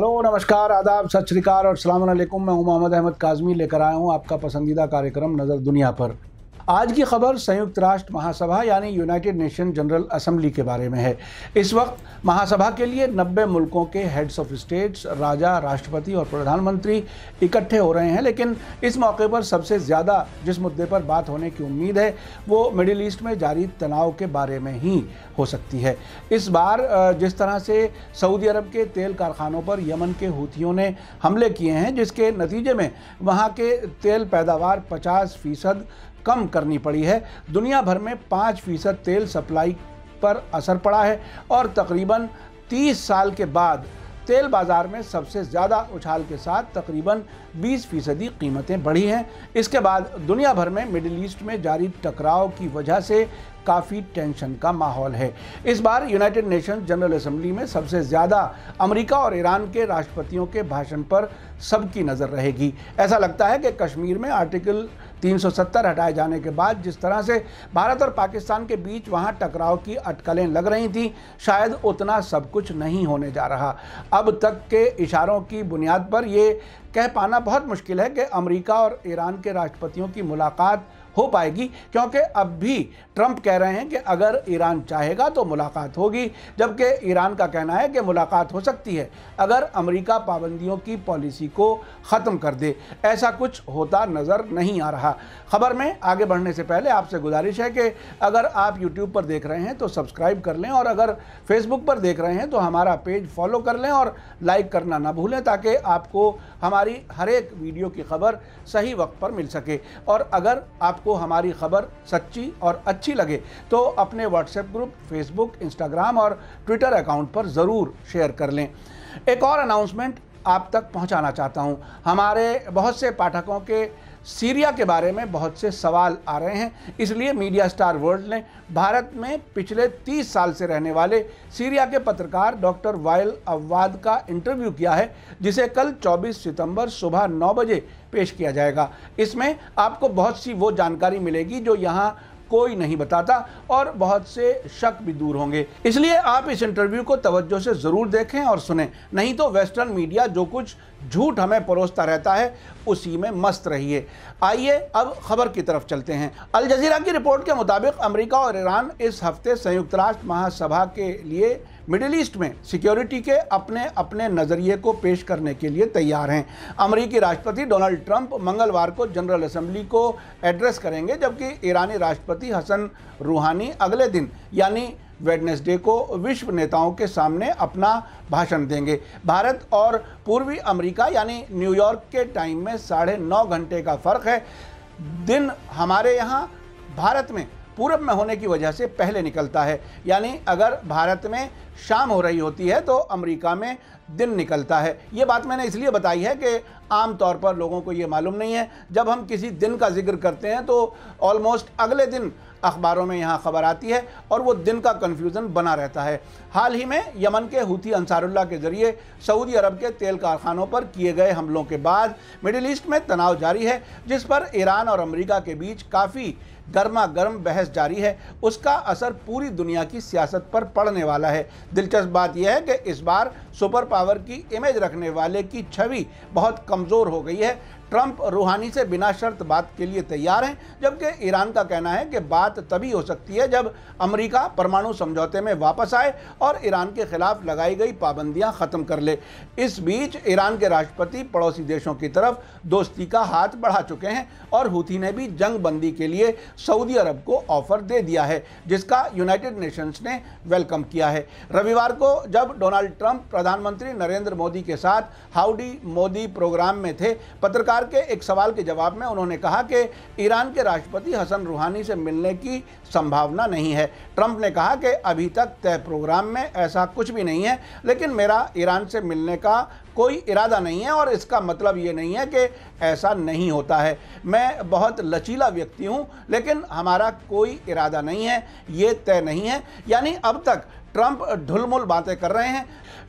hello नमस्कार आदाब सत श्रीकाल और सलाम अलैकुम मैं हूं मोहम्मद अहमद काजमी लेकर आया हूं आपका पसंदीदा कार्यक्रम नज़र दुनिया पर आज की खबर संयुक्त राष्ट्र महासभा यानी यूनाइटेड नेशन जनरल असम्बली के बारे में है इस वक्त महासभा के लिए 90 मुल्कों के हेड्स ऑफ स्टेट्स राजा राष्ट्रपति और प्रधानमंत्री इकट्ठे हो रहे हैं लेकिन इस मौके पर सबसे ज़्यादा जिस मुद्दे पर बात होने की उम्मीद है वो मिडिल ईस्ट में जारी तनाव के बारे में ही हो सकती है इस बार जिस तरह से सऊदी अरब के तेल कारखानों पर यमन के हूथियों ने हमले किए हैं जिसके नतीजे में वहाँ के तेल पैदावार पचास फीसद कम करनी पड़ी है दुनिया भर में पाँच फीसद तेल सप्लाई पर असर पड़ा है और तकरीबन 30 साल के बाद तेल बाज़ार में सबसे ज़्यादा उछाल के साथ तकरीबन 20 फीसदी कीमतें बढ़ी हैं इसके बाद दुनिया भर में मिडिल ईस्ट में जारी टकराव की वजह से काफ़ी टेंशन का माहौल है इस बार यूनाइटेड नेशन जनरल असम्बली में सबसे ज़्यादा अमेरिका और ईरान के राष्ट्रपतियों के भाषण पर सबकी नज़र रहेगी ऐसा लगता है कि कश्मीर में आर्टिकल 370 हटाए जाने के बाद जिस तरह से भारत और पाकिस्तान के बीच वहाँ टकराव की अटकलें लग रही थी शायद उतना सब कुछ नहीं होने जा रहा अब तक के इशारों की बुनियाद पर ये कह पाना बहुत मुश्किल है कि अमेरिका और ईरान के राष्ट्रपतियों की मुलाकात हो पाएगी क्योंकि अब भी ट्रंप कह रहे हैं कि अगर ईरान चाहेगा तो मुलाकात होगी जबकि ईरान का कहना है कि मुलाकात हो सकती है अगर अमेरिका पाबंदियों की पॉलिसी को ख़त्म कर दे ऐसा कुछ होता नज़र नहीं आ रहा खबर में आगे बढ़ने से पहले आपसे गुजारिश है कि अगर आप यूट्यूब पर देख रहे हैं तो सब्सक्राइब कर लें और अगर फेसबुक पर देख रहे हैं तो हमारा पेज फॉलो कर लें और लाइक करना ना भूलें ताकि आपको हमारी हर एक वीडियो की खबर सही वक्त पर मिल सके और अगर आपको आपको हमारी खबर सच्ची और अच्छी लगे तो अपने व्हाट्सएप ग्रुप फेसबुक इंस्टाग्राम और ट्विटर अकाउंट पर ज़रूर शेयर कर लें एक और अनाउंसमेंट आप तक पहुंचाना चाहता हूं हमारे बहुत से पाठकों के सीरिया के बारे में बहुत से सवाल आ रहे हैं इसलिए मीडिया स्टार वर्ल्ड ने भारत में पिछले 30 साल से रहने वाले सीरिया के पत्रकार डॉक्टर वायल अवाद का इंटरव्यू किया है जिसे कल 24 सितंबर सुबह 9 बजे पेश किया जाएगा इसमें आपको बहुत सी वो जानकारी मिलेगी जो यहाँ कोई नहीं बताता और बहुत से शक भी दूर होंगे इसलिए आप इस इंटरव्यू को तवज्जो से ज़रूर देखें और सुने नहीं तो वेस्टर्न मीडिया जो कुछ झूठ हमें परोसता रहता है उसी में मस्त रहिए आइए अब खबर की तरफ चलते हैं अल जजीरा की रिपोर्ट के मुताबिक अमेरिका और ईरान इस हफ्ते संयुक्त राष्ट्र महासभा के लिए मिडिल ईस्ट में सिक्योरिटी के अपने अपने नज़रिए को पेश करने के लिए तैयार हैं अमरीकी राष्ट्रपति डोनाल्ड ट्रंप मंगलवार को जनरल असम्बली को एड्रेस करेंगे जबकि ईरानी राष्ट्रपति हसन रूहानी अगले दिन यानी वेडनेसडे को विश्व नेताओं के सामने अपना भाषण देंगे भारत और पूर्वी अमेरिका यानी न्यूयॉर्क के टाइम में साढ़े नौ घंटे का फ़र्क है दिन हमारे यहाँ भारत में पूरब में होने की वजह से पहले निकलता है यानी अगर भारत में शाम हो रही होती है तो अमेरिका में दिन निकलता है ये बात मैंने इसलिए बताई है कि आम तौर पर लोगों को ये मालूम नहीं है जब हम किसी दिन का जिक्र करते हैं तो ऑलमोस्ट अगले दिन अखबारों में यहाँ खबर आती है और वो दिन का कन्फ्यूज़न बना रहता है हाल ही में यमन के हूथी अंसारुल्ला के ज़रिए सऊदी अरब के तेल कारखानों पर किए गए हमलों के बाद मिडिल ईस्ट में तनाव जारी है जिस पर ईरान और अमरीका के बीच काफ़ी गर्मा गर्म बहस जारी है उसका असर पूरी दुनिया की सियासत पर पड़ने वाला है दिलचस्प बात यह है कि इस बार सुपर पावर की इमेज रखने वाले की छवि बहुत कमज़ोर हो गई है ट्रंप रूहानी से बिना शर्त बात के लिए तैयार हैं जबकि ईरान का कहना है कि बात तभी हो सकती है जब अमेरिका परमाणु समझौते में वापस आए और ईरान के खिलाफ लगाई गई पाबंदियां ख़त्म कर ले इस बीच ईरान के राष्ट्रपति पड़ोसी देशों की तरफ दोस्ती का हाथ बढ़ा चुके हैं और हूथी ने भी जंग बंदी के लिए सऊदी अरब को ऑफर दे दिया है जिसका यूनाइटेड नेशंस ने वेलकम किया है रविवार को जब डोनाल्ड ट्रंप प्रधानमंत्री नरेंद्र मोदी के साथ हाउडी मोदी प्रोग्राम में थे पत्रकार अखबार के एक सवाल के जवाब में उन्होंने कहा कि ईरान के राष्ट्रपति हसन रूहानी से मिलने की संभावना नहीं है ट्रंप ने कहा कि अभी तक तय प्रोग्राम में ऐसा कुछ भी नहीं है लेकिन मेरा ईरान से मिलने का कोई इरादा नहीं है और इसका मतलब ये नहीं है कि ऐसा नहीं होता है मैं बहुत लचीला व्यक्ति हूँ लेकिन हमारा कोई इरादा नहीं है ये तय नहीं है यानी अब तक ट्रंप ढुलमुल बातें कर रहे हैं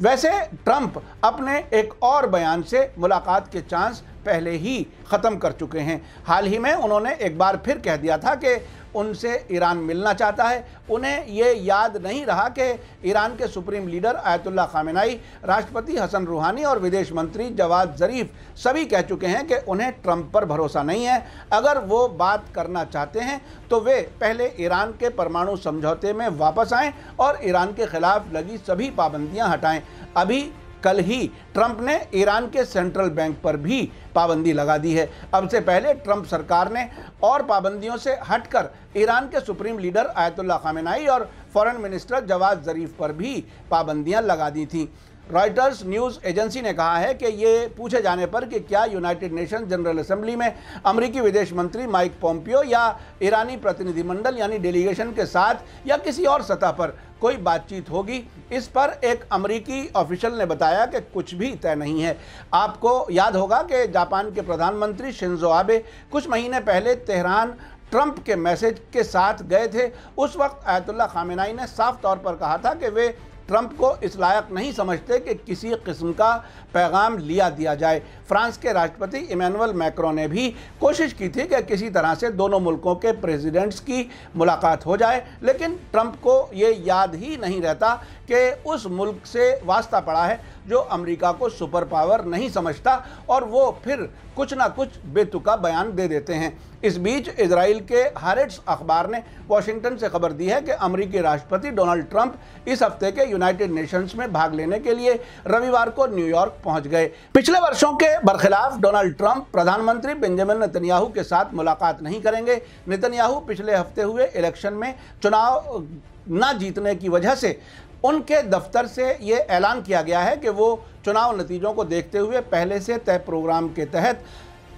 वैसे ट्रंप अपने एक और बयान से मुलाकात के चांस पहले ही ख़त्म कर चुके हैं हाल ही में उन्होंने एक बार फिर कह दिया था कि उनसे ईरान मिलना चाहता है उन्हें ये याद नहीं रहा कि ईरान के सुप्रीम लीडर आयतुल्ला खामिनाई राष्ट्रपति हसन रूहानी और विदेश मंत्री जवाद ज़रीफ सभी कह चुके हैं कि उन्हें ट्रंप पर भरोसा नहीं है अगर वो बात करना चाहते हैं तो वे पहले ईरान के परमाणु समझौते में वापस आएँ और ईरान के खिलाफ लगी सभी पाबंदियाँ हटाएँ अभी कल ही ट्रंप ने ईरान के सेंट्रल बैंक पर भी पाबंदी लगा दी है अब से पहले ट्रंप सरकार ने और पाबंदियों से हटकर ईरान के सुप्रीम लीडर आयतुल्ला खामेनाई और फॉरेन मिनिस्टर जवाद ज़रीफ पर भी पाबंदियां लगा दी थीं रॉयटर्स न्यूज़ एजेंसी ने कहा है कि ये पूछे जाने पर कि क्या यूनाइटेड नेशन जनरल असेंबली में अमरीकी विदेश मंत्री माइक पोम्पियो या ईरानी प्रतिनिधिमंडल यानी डेलीगेशन के साथ या किसी और सतह पर कोई बातचीत होगी इस पर एक अमरीकी ऑफिशियल ने बताया कि कुछ भी तय नहीं है आपको याद होगा कि जापान के प्रधानमंत्री शिंजो आबे कुछ महीने पहले तेहरान ट्रंप के मैसेज के साथ गए थे उस वक्त आयतुल्ला खामिनाई ने साफ तौर पर कहा था कि वे ट्रंप को इस लायक नहीं समझते कि किसी किस्म का पैगाम लिया दिया जाए फ्रांस के राष्ट्रपति इमैनुअल मैक्रो ने भी कोशिश की थी कि किसी तरह से दोनों मुल्कों के प्रेसिडेंट्स की मुलाकात हो जाए लेकिन ट्रंप को ये याद ही नहीं रहता कि उस मुल्क से वास्ता पड़ा है जो अमेरिका को सुपर पावर नहीं समझता और वो फिर कुछ ना कुछ बेतुका बयान दे देते हैं इस बीच इसराइल के हारेट्स अखबार ने वाशिंगटन से खबर दी है कि अमरीकी राष्ट्रपति डोनाल्ड ट्रंप इस हफ्ते के यूनाइटेड नेशंस में भाग लेने के लिए रविवार को न्यूयॉर्क पहुंच गए पिछले वर्षों के बरखिलाफ डोनाल्ड ट्रंप प्रधानमंत्री बेंजामिन नेतन्याहू के साथ मुलाकात नहीं करेंगे नितनयाहू पिछले हफ्ते हुए इलेक्शन में चुनाव न जीतने की वजह से उनके दफ्तर से ये ऐलान किया गया है कि वो चुनाव नतीजों को देखते हुए पहले से तय प्रोग्राम के तहत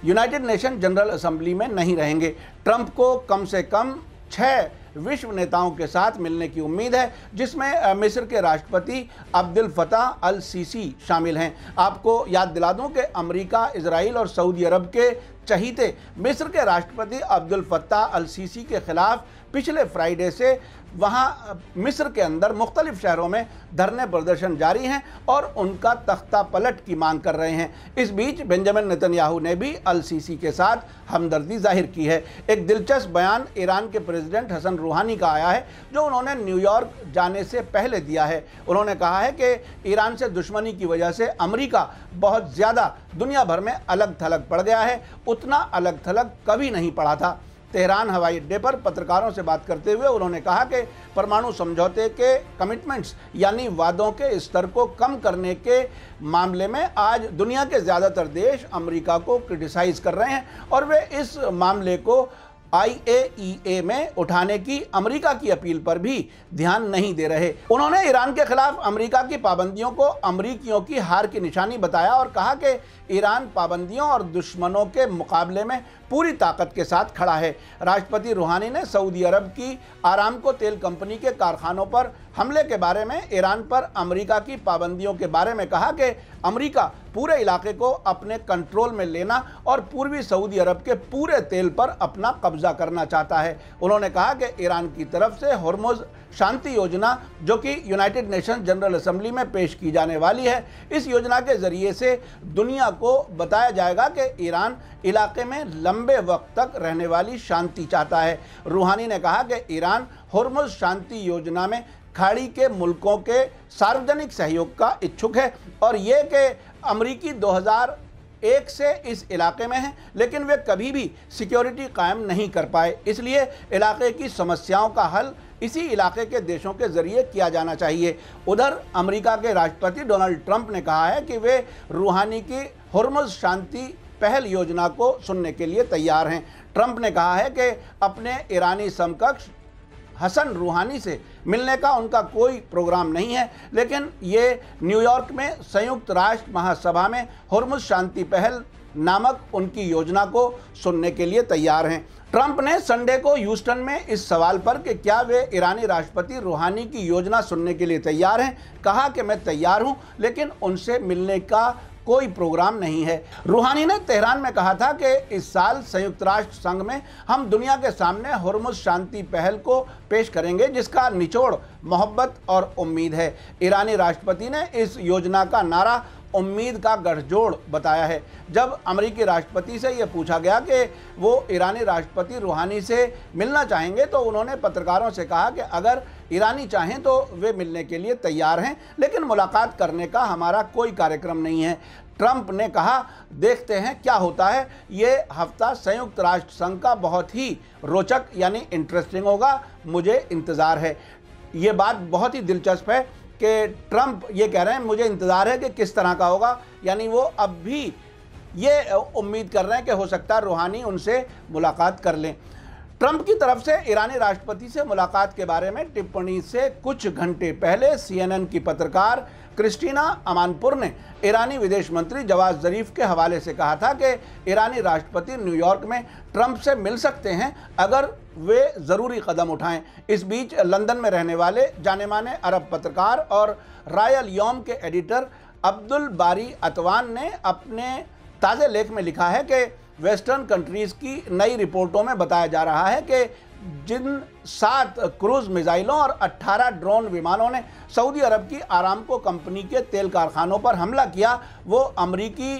यूनाइटेड नेशन जनरल असम्बली में नहीं रहेंगे ट्रंप को कम से कम छः विश्व नेताओं के साथ मिलने की उम्मीद है जिसमें मिस्र के राष्ट्रपति अब्दुल फतह अल सीसी शामिल हैं आपको याद दिला दूं कि अमेरिका इसराइल और सऊदी अरब के चहीते मिस्र के राष्ट्रपति अब्दुल फत्ताह अल सीसी के खिलाफ पिछले फ्राइडे से वहाँ मिस्र के अंदर मुख्तलिफ शहरों में धरने प्रदर्शन जारी हैं और उनका तख्ता पलट की मांग कर रहे हैं इस बीच बेंजामिन नेतन्याहू ने भी अल सीसी के साथ हमदर्दी जाहिर की है एक दिलचस्प बयान ईरान के प्रेसिडेंट हसन रूहानी का आया है जो उन्होंने न्यूयॉर्क जाने से पहले दिया है उन्होंने कहा है कि ईरान से दुश्मनी की वजह से अमरीका बहुत ज़्यादा दुनिया भर में अलग थलग पड़ गया है उतना अलग थलग कभी नहीं पड़ा था तेहरान हवाई अड्डे पर पत्रकारों से बात करते हुए उन्होंने कहा कि परमाणु समझौते के कमिटमेंट्स यानी वादों के स्तर को कम करने के मामले में आज दुनिया के ज़्यादातर देश अमेरिका को क्रिटिसाइज़ कर रहे हैं और वे इस मामले को आईएईए में उठाने की अमेरिका की अपील पर भी ध्यान नहीं दे रहे उन्होंने ईरान के खिलाफ अमेरिका की पाबंदियों को अमरीकियों की हार की निशानी बताया और कहा कि ईरान पाबंदियों और दुश्मनों के मुकाबले में पूरी ताकत के साथ खड़ा है राष्ट्रपति रूहानी ने सऊदी अरब की आराम को तेल कंपनी के कारखानों पर हमले के बारे में ईरान पर अमेरिका की पाबंदियों के बारे में कहा कि अमेरिका पूरे इलाके को अपने कंट्रोल में लेना और पूर्वी सऊदी अरब के पूरे तेल पर अपना कब्जा करना चाहता है उन्होंने कहा कि ईरान की तरफ से हरमोज शांति योजना जो कि यूनाइटेड नेशन जनरल असम्बली में पेश की जाने वाली है इस योजना के ज़रिए से दुनिया को बताया जाएगा कि ईरान इलाके में लंबे वक्त तक रहने वाली शांति चाहता है रूहानी ने कहा कि ईरान हॉर्मोज शांति योजना में खाड़ी के मुल्कों के सार्वजनिक सहयोग का इच्छुक है और ये कि अमरीकी दो एक से इस इलाके में हैं लेकिन वे कभी भी सिक्योरिटी कायम नहीं कर पाए इसलिए इलाके की समस्याओं का हल इसी इलाके के देशों के ज़रिए किया जाना चाहिए उधर अमेरिका के राष्ट्रपति डोनाल्ड ट्रंप ने कहा है कि वे रूहानी की हरमज शांति पहल योजना को सुनने के लिए तैयार हैं ट्रंप ने कहा है कि अपने ईरानी समकक्ष हसन रूहानी से मिलने का उनका कोई प्रोग्राम नहीं है लेकिन ये न्यूयॉर्क में संयुक्त राष्ट्र महासभा में हरमुज शांति पहल नामक उनकी योजना को सुनने के लिए तैयार हैं ट्रंप ने संडे को ह्यूस्टन में इस सवाल पर कि क्या वे ईरानी राष्ट्रपति रूहानी की योजना सुनने के लिए तैयार हैं कहा कि मैं तैयार हूं लेकिन उनसे मिलने का कोई प्रोग्राम नहीं है रूहानी ने तेहरान में कहा था कि इस साल संयुक्त राष्ट्र संघ में हम दुनिया के सामने हरमुज शांति पहल को पेश करेंगे जिसका निचोड़ मोहब्बत और उम्मीद है ईरानी राष्ट्रपति ने इस योजना का नारा उम्मीद का गठजोड़ बताया है जब अमरीकी राष्ट्रपति से ये पूछा गया कि वो ईरानी राष्ट्रपति रूहानी से मिलना चाहेंगे तो उन्होंने पत्रकारों से कहा कि अगर ईरानी चाहें तो वे मिलने के लिए तैयार हैं लेकिन मुलाकात करने का हमारा कोई कार्यक्रम नहीं है ट्रंप ने कहा देखते हैं क्या होता है ये हफ्ता संयुक्त राष्ट्र संघ का बहुत ही रोचक यानी इंटरेस्टिंग होगा मुझे इंतज़ार है ये बात बहुत ही दिलचस्प है कि ट्रंप ये कह रहे हैं मुझे इंतज़ार है कि किस तरह का होगा यानी वो अब भी ये उम्मीद कर रहे हैं कि हो सकता है रूहानी उनसे मुलाकात कर लें ट्रंप की तरफ से ईरानी राष्ट्रपति से मुलाकात के बारे में टिप्पणी से कुछ घंटे पहले सीएनएन की पत्रकार क्रिस्टीना अमानपुर ने ईरानी विदेश मंत्री जवाद ज़रीफ के हवाले से कहा था कि ईरानी राष्ट्रपति न्यूयॉर्क में ट्रंप से मिल सकते हैं अगर वे ज़रूरी कदम उठाएं इस बीच लंदन में रहने वाले जाने माने अरब पत्रकार और रायल योम के एडिटर अब्दुल बारी अतवान ने अपने ताज़े लेख में लिखा है कि वेस्टर्न कंट्रीज़ की नई रिपोर्टों में बताया जा रहा है कि जिन सात क्रूज मिसाइलों और 18 ड्रोन विमानों ने सऊदी अरब की आरामको कंपनी के तेल कारखानों पर हमला किया वो अमरीकी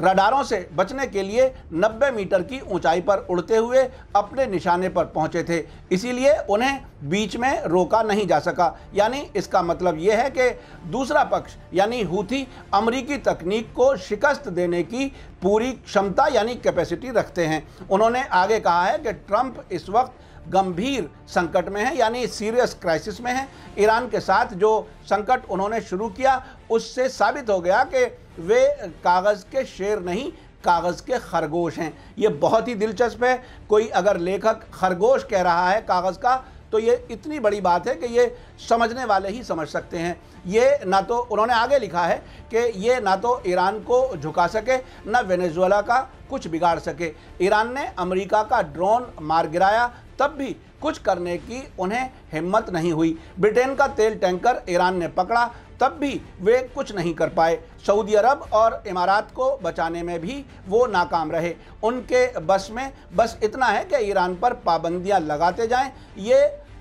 रडारों से बचने के लिए 90 मीटर की ऊंचाई पर उड़ते हुए अपने निशाने पर पहुंचे थे इसीलिए उन्हें बीच में रोका नहीं जा सका यानी इसका मतलब यह है कि दूसरा पक्ष यानी हूथी अमरीकी तकनीक को शिकस्त देने की पूरी क्षमता यानी कैपेसिटी रखते हैं उन्होंने आगे कहा है कि ट्रंप इस वक्त गंभीर संकट में है यानी सीरियस क्राइसिस में है ईरान के साथ जो संकट उन्होंने शुरू किया उससे साबित हो गया कि वे कागज़ के शेर नहीं कागज़ के खरगोश हैं ये बहुत ही दिलचस्प है कोई अगर लेखक खरगोश कह रहा है कागज़ का तो ये इतनी बड़ी बात है कि ये समझने वाले ही समझ सकते हैं ये ना तो उन्होंने आगे लिखा है कि ये ना तो ईरान को झुका सके ना वेनेजुएला का कुछ बिगाड़ सके ईरान ने अमेरिका का ड्रोन मार गिराया तब भी कुछ करने की उन्हें हिम्मत नहीं हुई ब्रिटेन का तेल टैंकर ईरान ने पकड़ा तब भी वे कुछ नहीं कर पाए सऊदी अरब और इमारात को बचाने में भी वो नाकाम रहे उनके बस में बस इतना है कि ईरान पर पाबंदियां लगाते जाएं ये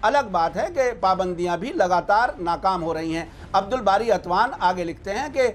अलग बात है कि पाबंदियां भी लगातार नाकाम हो रही हैं अब्दुल बारी अतवान आगे लिखते हैं कि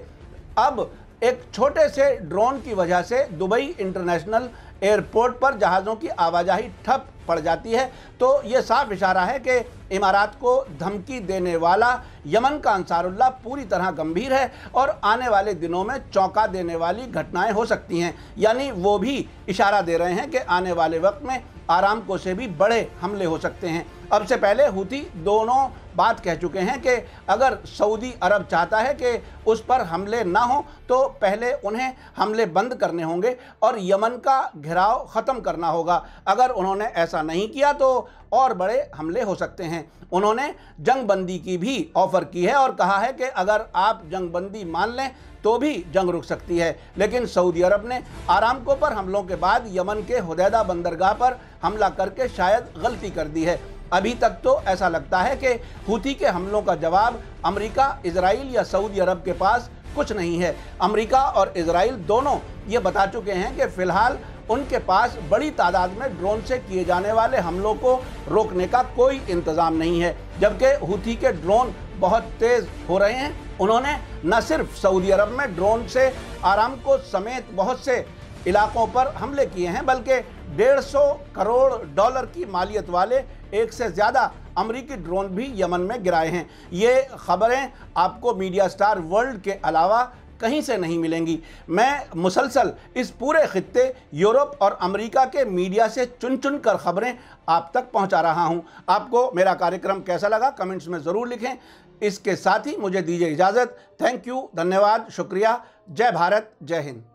अब एक छोटे से ड्रोन की वजह से दुबई इंटरनेशनल एयरपोर्ट पर जहाज़ों की आवाजाही ठप पड़ जाती है तो ये साफ इशारा है कि इमारात को धमकी देने वाला यमन का अंसारुल्ला पूरी तरह गंभीर है और आने वाले दिनों में चौंका देने वाली घटनाएं हो सकती हैं यानी वो भी इशारा दे रहे हैं कि आने वाले वक्त में आराम को से भी बड़े हमले हो सकते हैं अब से पहले हुती दोनों बात कह चुके हैं कि अगर सऊदी अरब चाहता है कि उस पर हमले ना हों तो पहले उन्हें हमले बंद करने होंगे और यमन का घिराव ख़त्म करना होगा अगर उन्होंने ऐसा नहीं किया तो और बड़े हमले हो सकते हैं उन्होंने जंगबंदी की भी ऑफ़र की है और कहा है कि अगर आप जंगबंदी मान लें तो भी जंग रुक सकती है लेकिन सऊदी अरब ने आरामको पर हमलों के बाद यमन के हदैदा बंदरगाह पर हमला करके शायद गलती कर दी है अभी तक तो ऐसा लगता है कि हूती के हमलों का जवाब अमेरिका इसराइल या सऊदी अरब के पास कुछ नहीं है अमेरिका और इसराइल दोनों ये बता चुके हैं कि फ़िलहाल उनके पास बड़ी तादाद में ड्रोन से किए जाने वाले हमलों को रोकने का कोई इंतज़ाम नहीं है जबकि हूती के ड्रोन बहुत तेज़ हो रहे हैं उन्होंने न सिर्फ सऊदी अरब में ड्रोन से आराम को समेत बहुत से इलाकों पर हमले किए हैं बल्कि डेढ़ सौ करोड़ डॉलर की मालियत वाले एक से ज़्यादा अमरीकी ड्रोन भी यमन में गिराए हैं ये खबरें आपको मीडिया स्टार वर्ल्ड के अलावा कहीं से नहीं मिलेंगी मैं मुसलसल इस पूरे खत्े यूरोप और अमेरिका के मीडिया से चुन चुन कर खबरें आप तक पहुंचा रहा हूं आपको मेरा कार्यक्रम कैसा लगा कमेंट्स में ज़रूर लिखें इसके साथ ही मुझे दीजिए इजाज़त थैंक यू धन्यवाद शुक्रिया जय भारत जय हिंद